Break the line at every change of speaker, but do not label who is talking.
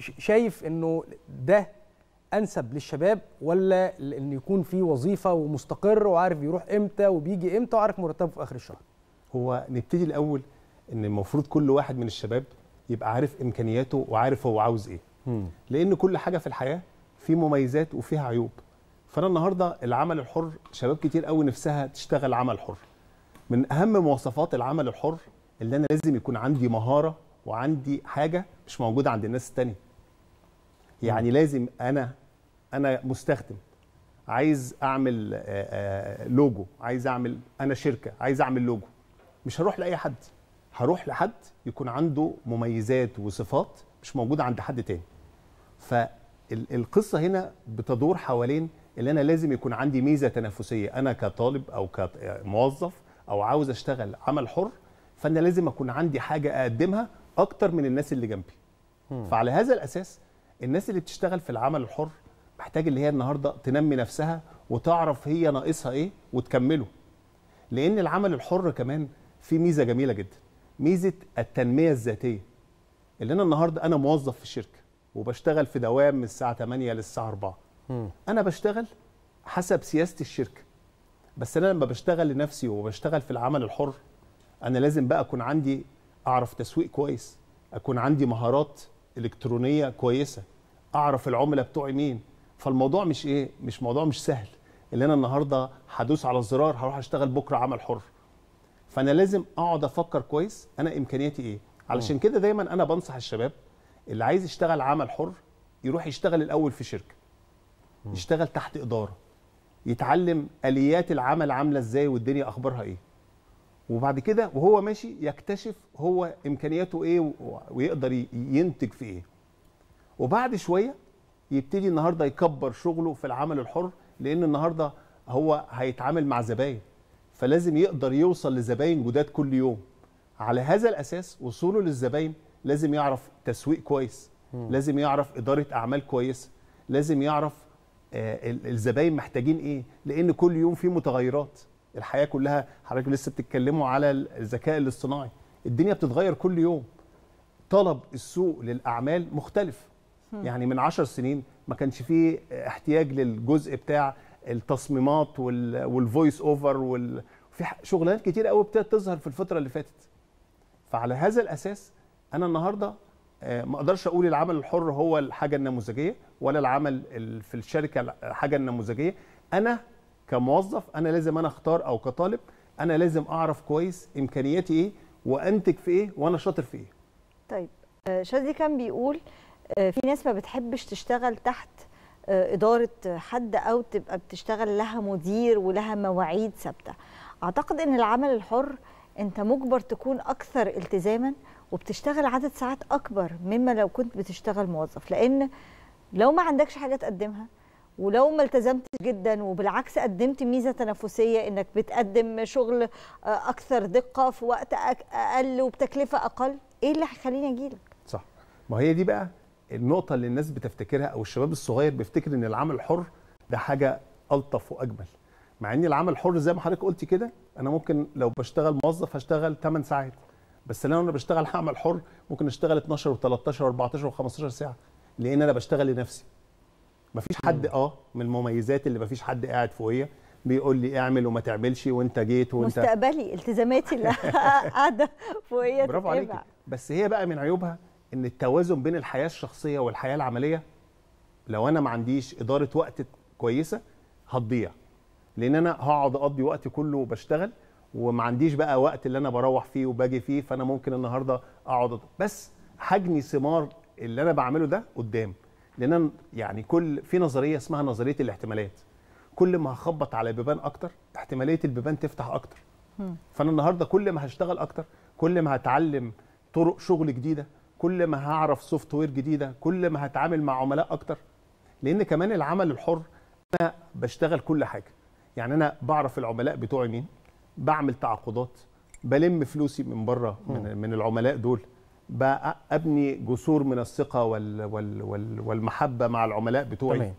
شايف انه ده انسب للشباب ولا ان يكون في وظيفه ومستقر وعارف يروح امتى وبيجي امتى وعارف مرتبه في اخر الشهر هو نبتدي الاول ان المفروض كل واحد من الشباب يبقى عارف امكانياته وعارف هو عاوز ايه لان كل حاجه في الحياه في مميزات وفيها عيوب فانا النهارده العمل الحر شباب كتير قوي نفسها تشتغل عمل حر من اهم مواصفات العمل الحر اللي انا لازم يكون عندي مهاره وعندي حاجه مش موجوده عند الناس التانيه يعني لازم انا انا مستخدم عايز اعمل آه، آه، لوجو عايز اعمل انا شركه عايز اعمل لوجو مش هروح لاي حد هروح لحد يكون عنده مميزات وصفات مش موجوده عند حد تاني فالقصه هنا بتدور حوالين اللي انا لازم يكون عندي ميزه تنافسيه انا كطالب او كموظف او عاوز اشتغل عمل حر فانا لازم اكون عندي حاجه اقدمها اكتر من الناس اللي جنبي فعلى هذا الاساس الناس اللي بتشتغل في العمل الحر محتاج اللي هي النهارده تنمي نفسها وتعرف هي ناقصها ايه وتكمله لان العمل الحر كمان في ميزه جميله جدا ميزه التنميه الذاتيه اللي انا النهارده انا موظف في الشركه وبشتغل في دوام من الساعه 8 للساعه 4 انا بشتغل حسب سياسه الشركه بس انا لما بشتغل لنفسي وبشتغل في العمل الحر انا لازم بقى اكون عندي اعرف تسويق كويس اكون عندي مهارات الكترونيه كويسه اعرف العملاء بتوعي مين فالموضوع مش ايه مش موضوع مش سهل اللي انا النهارده هدوس على الزرار هروح اشتغل بكره عمل حر فانا لازم اقعد افكر كويس انا امكانياتي ايه علشان كده دايما انا بنصح الشباب اللي عايز يشتغل عمل حر يروح يشتغل الاول في شركه يشتغل تحت اداره يتعلم اليات العمل عامله ازاي والدنيا اخبارها ايه وبعد كده وهو ماشي يكتشف هو امكانياته ايه ويقدر ينتج في ايه وبعد شويه يبتدي النهارده يكبر شغله في العمل الحر لان النهارده هو هيتعامل مع زباين فلازم يقدر يوصل لزباين جداد كل يوم على هذا الاساس وصوله للزباين لازم يعرف تسويق كويس لازم يعرف اداره اعمال كويسه لازم يعرف آه الزباين محتاجين ايه لان كل يوم في متغيرات الحياه كلها حضرتك لسه بتتكلموا على الذكاء الاصطناعي الدنيا بتتغير كل يوم طلب السوق للاعمال مختلف يعني من عشر سنين ما كانش فيه احتياج للجزء بتاع التصميمات والفويس اوفر وال... في شغلانات كتير قوي ابتدت تظهر في الفتره اللي فاتت فعلى هذا الاساس انا النهارده آه، ما اقدرش اقول العمل الحر هو الحاجه النموذجيه ولا العمل في الشركه الحاجه النموذجيه انا كموظف انا لازم انا اختار او كطالب انا لازم اعرف كويس امكانياتي ايه وانتج في ايه وانا شاطر في ايه
طيب آه، شادي كان بيقول آه، في ناس ما بتحبش تشتغل تحت آه، اداره حد او تبقى بتشتغل لها مدير ولها مواعيد ثابته اعتقد ان العمل الحر انت مجبر تكون اكثر التزاما وبتشتغل عدد ساعات اكبر مما لو كنت بتشتغل موظف لان لو ما عندكش حاجه تقدمها ولو ما التزمتش جدا وبالعكس قدمت ميزه تنافسيه انك بتقدم شغل آه، اكثر دقه في وقت اقل وبتكلفه اقل ايه اللي هيخليني اجي لك
صح ما هي دي بقى النقطه اللي الناس بتفتكرها او الشباب الصغير بيفتكر ان العمل الحر ده حاجه الطف واجمل مع ان العمل الحر زي ما حضرتك قلتي كده انا ممكن لو بشتغل موظف هشتغل 8 ساعات بس لو انا بشتغل عمل حر ممكن اشتغل 12 و13 و14 و15 ساعه لان انا بشتغل لنفسي مفيش حد اه من المميزات اللي مفيش حد قاعد فوقيه بيقول لي اعمل وما تعملش وانت جيت وانت
مستقبلي التزاماتي اللي قاعده فوقيا برافو عليك
بس هي بقى من عيوبها ان التوازن بين الحياه الشخصيه والحياه العمليه لو انا ما عنديش اداره وقت كويسه هتضيع لان انا هقعد اقضي وقتي كله بشتغل وما عنديش بقى وقت اللي انا بروح فيه وباجي فيه فانا ممكن النهارده اقعد بس حجمي ثمار اللي انا بعمله ده قدام لان يعني كل في نظريه اسمها نظريه الاحتمالات كل ما هخبط على بيبان اكتر احتماليه البيبان تفتح اكتر فانا النهارده كل ما هشتغل اكتر كل ما هتعلم طرق شغل جديده كل ما هعرف سوفت وير جديده كل ما هتعامل مع عملاء اكتر لان كمان العمل الحر انا بشتغل كل حاجه يعني انا بعرف العملاء بتوعي مين بعمل تعاقدات بلم فلوسي من بره من, من العملاء دول بقى ابني جسور من الثقه وال وال وال والمحبه مع العملاء بتوعي تمام.